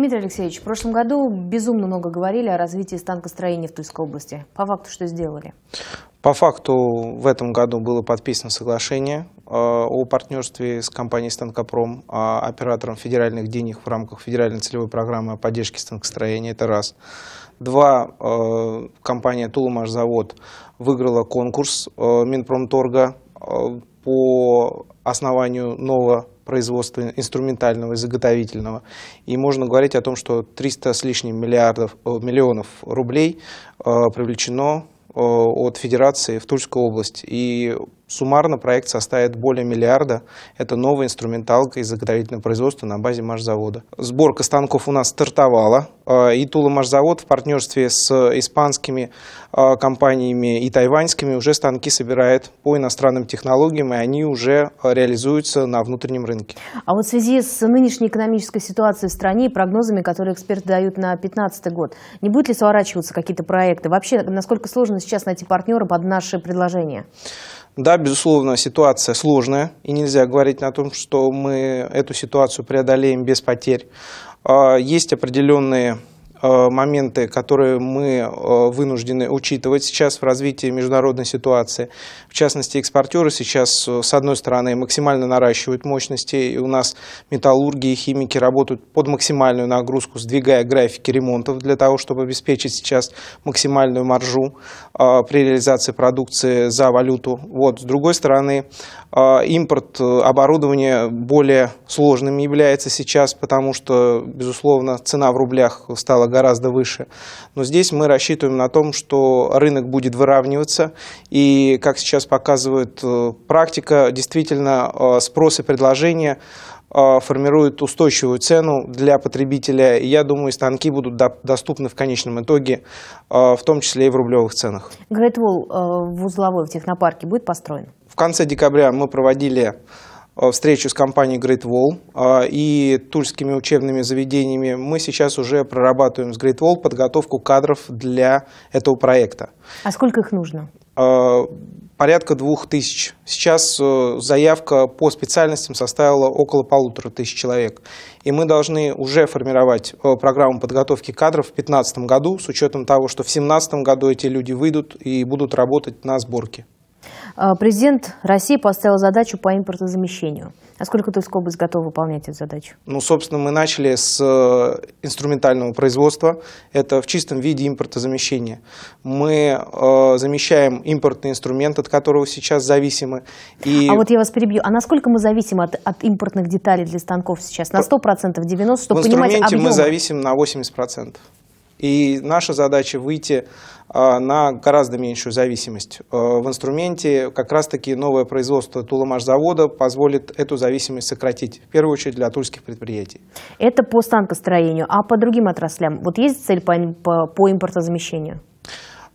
Дмитрий Алексеевич, в прошлом году безумно много говорили о развитии станкостроения в Тульской области. По факту что сделали? По факту в этом году было подписано соглашение э, о партнерстве с компанией «Станкопром», а оператором федеральных денег в рамках федеральной целевой программы о поддержке станкостроения. Это раз. Два. Э, компания Туломашзавод выиграла конкурс э, Минпромторга по основанию нового производства инструментального и заготовительного. И можно говорить о том, что 300 с лишним миллиардов, миллионов рублей э, привлечено э, от Федерации в Тульскую область. И Суммарно проект составит более миллиарда. Это новая инструменталка из заготовительного производства на базе машзавода. Сборка станков у нас стартовала. А, и Тула-машзавод в партнерстве с испанскими а, компаниями и тайваньскими уже станки собирает по иностранным технологиям, и они уже реализуются на внутреннем рынке. А вот в связи с нынешней экономической ситуацией в стране и прогнозами, которые эксперты дают на 2015 год, не будут ли сворачиваться какие-то проекты? Вообще, насколько сложно сейчас найти партнера под наши предложения? Да, безусловно, ситуация сложная, и нельзя говорить о том, что мы эту ситуацию преодолеем без потерь. А, есть определенные Э, моменты, которые мы э, вынуждены учитывать сейчас в развитии международной ситуации. В частности, экспортеры сейчас, э, с одной стороны, максимально наращивают мощности, и у нас металлурги и химики работают под максимальную нагрузку, сдвигая графики ремонтов для того, чтобы обеспечить сейчас максимальную маржу при реализации продукции за валюту. Вот. С другой стороны, импорт оборудования более сложным является сейчас, потому что, безусловно, цена в рублях стала гораздо выше. Но здесь мы рассчитываем на том, что рынок будет выравниваться, и, как сейчас показывает э, практика, действительно э, спрос и предложение э, формируют устойчивую цену для потребителя. И я думаю, станки будут доступны в конечном итоге, в том числе и в рублевых ценах. Грейтвол в узловой в технопарке будет построен? В конце декабря мы проводили Э, встречу с компанией Great Wall э, и тульскими учебными заведениями, мы сейчас уже прорабатываем с Great Wall подготовку кадров для этого проекта. А сколько их нужно? Э, порядка двух тысяч. Сейчас заявка по специальностям составила около полутора тысяч человек. И мы должны уже формировать программу подготовки кадров в 2015 году, с учетом того, что в 2017 году эти люди выйдут и будут работать на сборке. Э, президент России поставил задачу по импортозамещению. А сколько Тульская область готова выполнять эту задачу? Ну, собственно, мы начали с э, инструментального производства. Это в чистом виде импортозамещение. Мы э, замещаем импортный инструмент, от которого сейчас зависимы. И... А вот я вас перебью. А насколько мы зависим от, от импортных деталей для станков сейчас? На 100%, 90%, чтобы в понимать мы зависим на 80%. И наша задача выйти а, на гораздо меньшую зависимость. А, в инструменте как раз-таки новое производство Туламашзавода позволит эту зависимость сократить, в первую очередь для тульских предприятий. Это по станкостроению, а по другим отраслям? Вот есть цель по, по, по импортозамещению?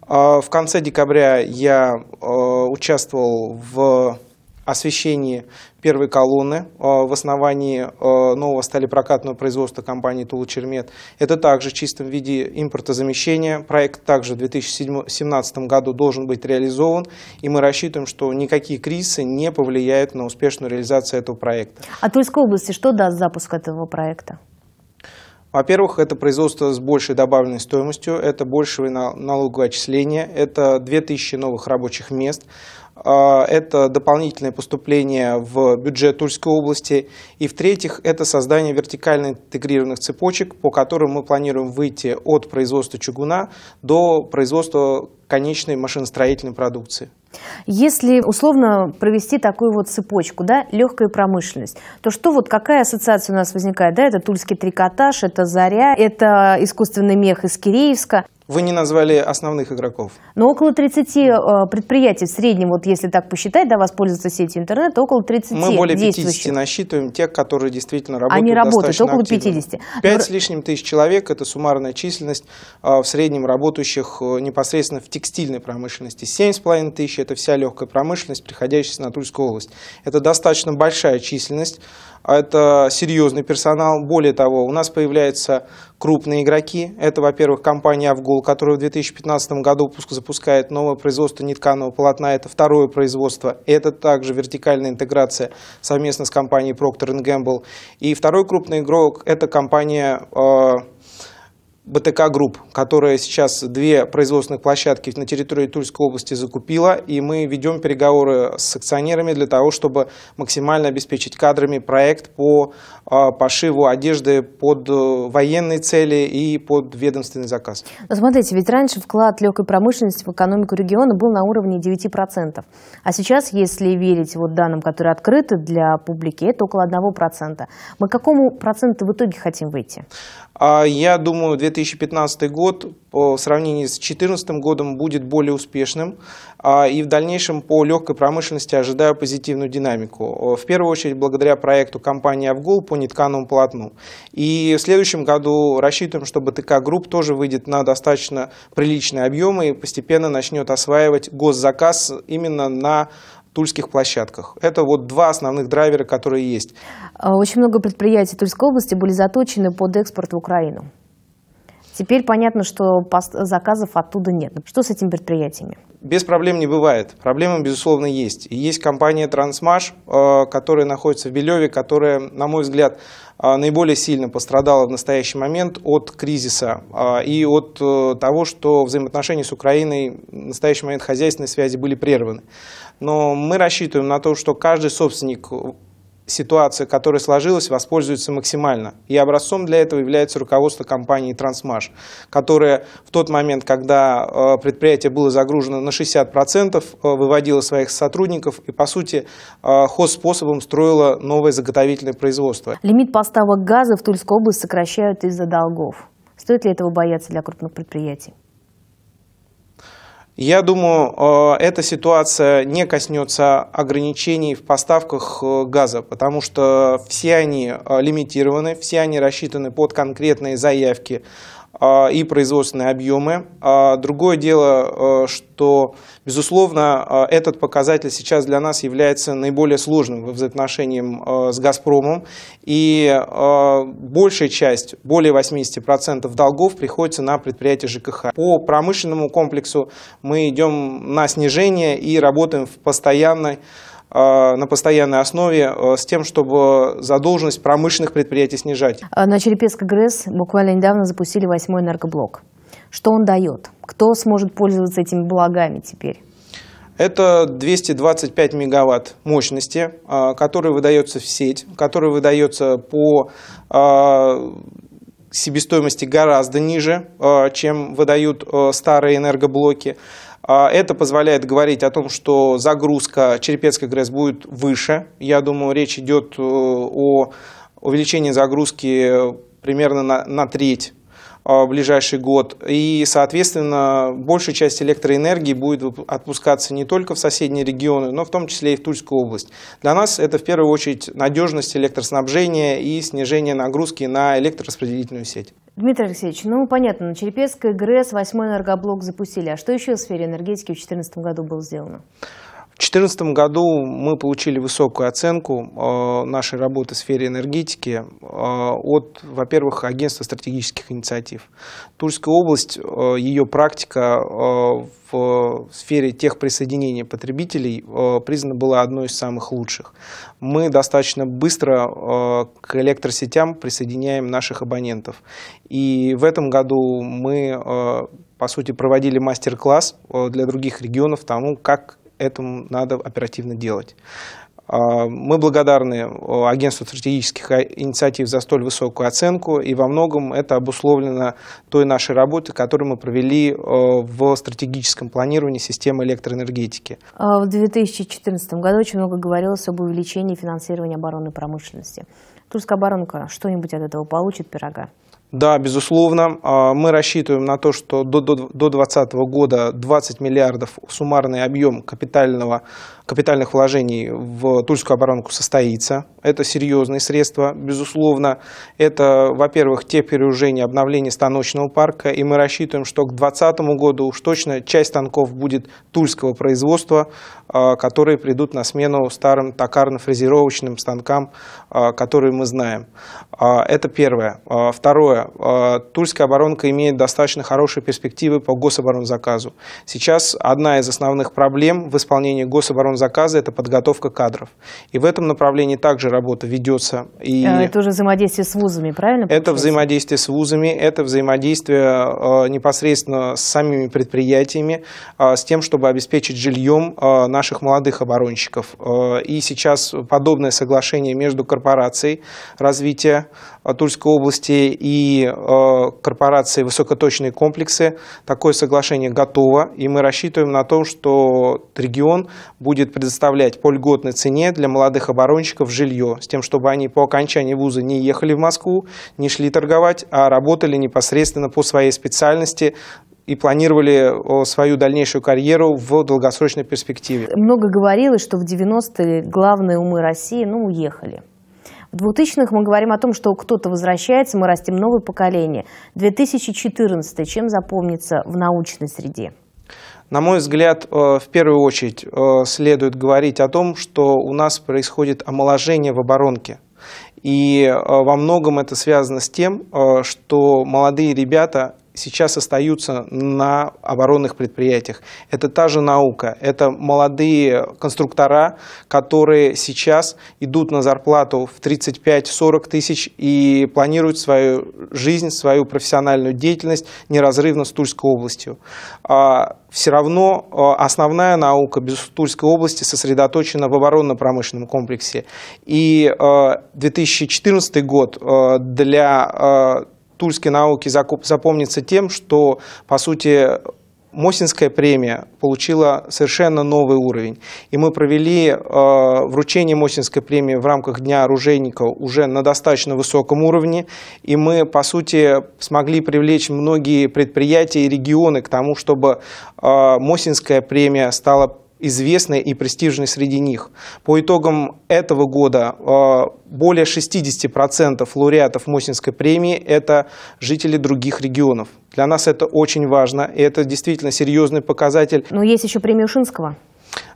А, в конце декабря я участвовал в освещении первой колонны э, в основании э, нового сталепрокатного производства компании «Тула-Чермет». Это также в чистом виде импортозамещения. Проект также в 2017 году должен быть реализован, и мы рассчитываем, что никакие кризисы не повлияют на успешную реализацию этого проекта. А Тульской области что даст запуск этого проекта? Во-первых, это производство с большей добавленной стоимостью, это большее налогоотчисление, это 2000 новых рабочих мест. А, это дополнительное поступление в бюджет Тульской области, и в-третьих, это создание вертикально интегрированных цепочек, по которым мы планируем выйти от производства чугуна до производства конечной машиностроительной продукции. Если условно провести такую вот цепочку, да, легкая промышленность, то что вот какая ассоциация у нас возникает, да, это тульский трикотаж, это заря, это искусственный мех из Киреевска. Вы не назвали основных игроков. Но ну, около 30 э, предприятий в среднем, вот если так посчитать, да, воспользуются сетью интернет, около 30 Мы более 50 насчитываем тех, которые действительно работают Они работают, около активно. 50. 5 Но... с лишним тысяч человек – это суммарная численность э, в среднем работающих э, непосредственно в текстильной промышленности. 7,5 тысяч – это вся легкая промышленность, приходящаяся на Тульскую область. Это достаточно большая численность. А это серьезный персонал. Более того, у нас появляются крупные игроки. Это, во-первых, компания «Авгул», которая в 2015 году запускает новое производство нетканого полотна. Это второе производство. Это также вертикальная интеграция совместно с компанией Procter Gamble. И второй крупный игрок – это компания э, БТК Групп, которая сейчас две производственных площадки на территории Тульской области закупила, и мы ведем переговоры с акционерами для того, чтобы максимально обеспечить кадрами проект по а, пошиву одежды под э, военные цели и под ведомственный заказ. Но смотрите, ведь раньше вклад легкой промышленности в экономику региона был на уровне 9%, а сейчас, если верить вот данным, которые открыты для публики, это около 1%. Мы к какому проценту в итоге хотим выйти? А, я думаю, 2000 2015 год по сравнению с 2014 годом будет более успешным, а, и в дальнейшем по легкой промышленности ожидаю позитивную динамику. В первую очередь благодаря проекту компании «Авгол» по нетканому полотну. И в следующем году рассчитываем, что БТК Групп тоже выйдет на достаточно приличные объемы и постепенно начнет осваивать госзаказ именно на тульских площадках. Это вот два основных драйвера, которые есть. А, очень много предприятий Тульской области были заточены под экспорт в Украину. Теперь понятно, что заказов оттуда нет. Что с этими предприятиями? Без проблем не бывает. Проблемы, безусловно, есть. И есть компания «Трансмаш», э, которая находится в Белеве, которая, на мой взгляд, э, наиболее сильно пострадала в настоящий момент от кризиса э, и от того, что взаимоотношения с Украиной в настоящий момент хозяйственной связи были прерваны. Но мы рассчитываем на то, что каждый собственник ситуация, которая сложилась, воспользуется максимально. И образцом для этого является руководство компании «Трансмаш», которое в тот момент, когда э, предприятие было загружено на 60%, э, выводило своих сотрудников и, по сути, э, хозспособом строило новое заготовительное производство. Лимит поставок газа в тульской области сокращают из-за долгов. Стоит ли этого бояться для крупных предприятий? Я думаю, э, эта ситуация не коснется ограничений в поставках э, газа, потому что все они э, лимитированы, все они рассчитаны под конкретные заявки а, и производственные объемы. А, другое дело, а, что, безусловно, этот показатель сейчас для нас является наиболее сложным в взаимоотношениях с «Газпромом». И большая часть, более 80% долгов приходится на предприятия ЖКХ. По промышленному комплексу мы идем на снижение и работаем в постоянной а, на постоянной основе а, с тем, чтобы задолженность промышленных предприятий снижать. А, на Черепецкой ГРЭС буквально недавно запустили восьмой энергоблок. Что он дает? Кто сможет пользоваться этими благами теперь? Это 225 мегаватт мощности, который выдается в сеть, который выдается по себестоимости гораздо ниже, чем выдают старые энергоблоки. А это позволяет говорить о том, что загрузка Черепецкой ГРЭС будет выше. Я думаю, речь идет э, о увеличении загрузки примерно на, на треть а, в ближайший год. И, соответственно, большая часть электроэнергии будет отпускаться не только в соседние регионы, но в том числе и в Тульскую область. Для нас это в первую очередь надежность электроснабжения и снижение нагрузки на электрораспределительную сеть. Дмитрий Алексеевич, ну понятно, на Черепецкой ГРЭС восьмой энергоблок запустили. А что еще в сфере энергетики в 2014 году было сделано? В 2014 году мы получили высокую оценку э, нашей работы в сфере энергетики э, от, во-первых, Агентства стратегических инициатив. Тульская область, э, ее практика в сфере тех присоединения потребителей признана была одной из самых лучших. Мы достаточно быстро к электросетям присоединяем наших абонентов. И в этом году мы по сути, проводили мастер-класс для других регионов тому, как этому надо оперативно делать. А, мы благодарны э, агентству стратегических а, инициатив за столь высокую оценку, и во многом это обусловлено той нашей работой, которую мы провели э, в стратегическом планировании системы электроэнергетики. А, в 2014 году очень много говорилось об увеличении финансирования оборонной промышленности. Тульская оборонка что-нибудь от этого получит, пирога? Да, безусловно. А, мы рассчитываем на то, что до 2020 года 20 миллиардов суммарный объем капитального капитальных вложений в тульскую оборонку состоится. Это серьезные средства, безусловно. Это, во-первых, те переужения обновления станочного парка, и мы рассчитываем, что к 2020 году уж точно часть станков будет тульского производства, а, которые придут на смену старым токарно-фрезеровочным станкам, а, которые мы знаем. А, это первое. Второе. Тульская оборонка имеет достаточно хорошие перспективы по гособоронзаказу. Сейчас одна из основных проблем в исполнении гособоронзаказа объем заказа – это подготовка кадров. И в этом направлении также работа ведется. И а, это уже взаимодействие с вузами, правильно? Получается? Это взаимодействие с вузами, это взаимодействие а, непосредственно с самими предприятиями, а, с тем, чтобы обеспечить жильем наших молодых оборонщиков. И сейчас подобное соглашение между корпорацией развития Э, Тульской области и э, корпорации «Высокоточные комплексы». Такое соглашение готово, и мы рассчитываем на то, что регион будет предоставлять по льготной цене для молодых оборонщиков жилье, с тем, чтобы они по окончании вуза не ехали в Москву, не шли торговать, а работали непосредственно по своей специальности и планировали э, свою дальнейшую карьеру в долгосрочной перспективе. Много говорилось, что в 90-е главные умы России ну, уехали. 2000-х мы говорим о том, что кто-то возвращается, мы растим новое поколение. 2014 чем запомнится в научной среде? На мой взгляд, э, в первую очередь э, следует говорить о том, что у нас происходит омоложение в оборонке. И э, во многом это связано с тем, что молодые ребята сейчас остаются на оборонных предприятиях. Это та же наука, это молодые конструктора, которые сейчас идут на зарплату в 35-40 тысяч и планируют свою жизнь, свою профессиональную деятельность неразрывно с Тульской областью. А, Все равно а, основная наука Тульской области сосредоточена в оборонно-промышленном комплексе. И 2014 а, год для тульской науки запомнится тем, что, по сути, Мосинская премия получила совершенно новый уровень. И мы провели э, вручение Мосинской премии в рамках Дня оружейника уже на достаточно высоком уровне. И мы, по сути, смогли привлечь многие предприятия и регионы к тому, чтобы э, Мосинская премия стала известные и престижные среди них. По итогам этого года э, более 60% лауреатов Мосинской премии – это жители других регионов. Для нас это очень важно, и это действительно серьезный показатель. Но есть еще премия Ушинского.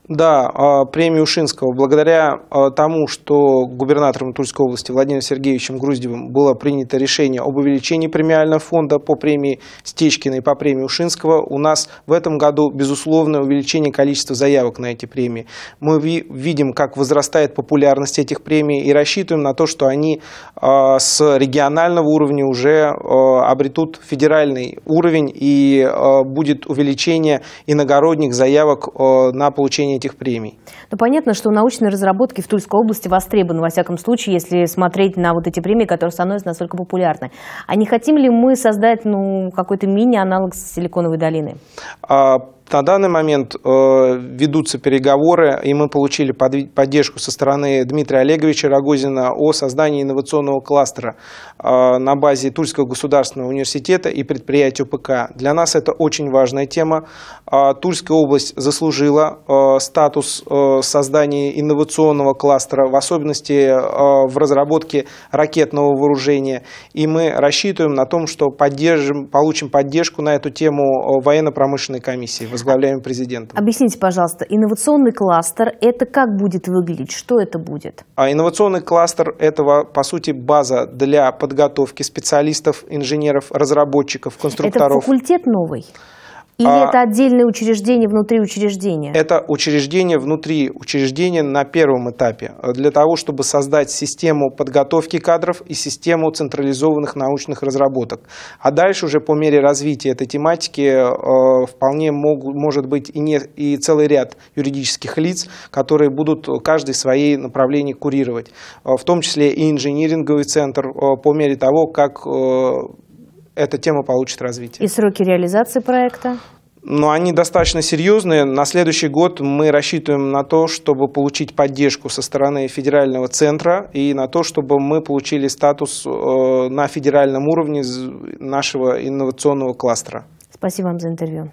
Да, а, премию Ушинского. Благодаря а, тому, что губернатором Тульской области Владимиром Сергеевичем Груздевым было принято решение об увеличении премиального фонда по премии Стечкина и по премии Ушинского, у нас в этом году безусловное увеличение количества заявок на эти премии. Мы видим, как возрастает популярность этих премий и рассчитываем на то, что они а, с регионального уровня уже обретут федеральный уровень и будет увеличение иногородних заявок на получение этих премий. Ну, понятно, что научные разработки в Тульской области востребованы, во всяком случае, если смотреть на вот эти премии, которые становятся настолько популярны. А не хотим ли мы создать ну, какой-то мини-аналог Силиконовой долины? А на данный момент э, ведутся переговоры, и мы получили поддержку со стороны Дмитрия Олеговича Рогозина о создании инновационного кластера э, на базе Тульского государственного университета и предприятия ПК. Для нас это очень важная тема. Э, Тульская область заслужила статус создания инновационного кластера, в особенности в разработке ракетного вооружения. И мы рассчитываем на том, что поддержим, получим поддержку на эту тему военно-промышленной комиссии возглавляемый президентом. Объясните, пожалуйста, инновационный кластер – это как будет выглядеть? Что это будет? А инновационный кластер – это, по сути, база для подготовки специалистов, инженеров, разработчиков, конструкторов. Это факультет новый? Или а, это отдельное учреждение внутри учреждения? Это учреждение внутри учреждения на первом этапе, э, для того, чтобы создать систему подготовки кадров и систему централизованных научных разработок. А дальше уже по мере развития этой тематики э, вполне мог, может быть и, не, и целый ряд юридических лиц, которые будут каждый свои направления курировать, э, в том числе и инжиниринговый центр, э, по мере того, как эта тема получит развитие. И сроки реализации проекта? Но они достаточно серьезные. На следующий год мы рассчитываем на то, чтобы получить поддержку со стороны федерального центра и на то, чтобы мы получили статус э, на федеральном уровне нашего инновационного кластера. Спасибо вам за интервью.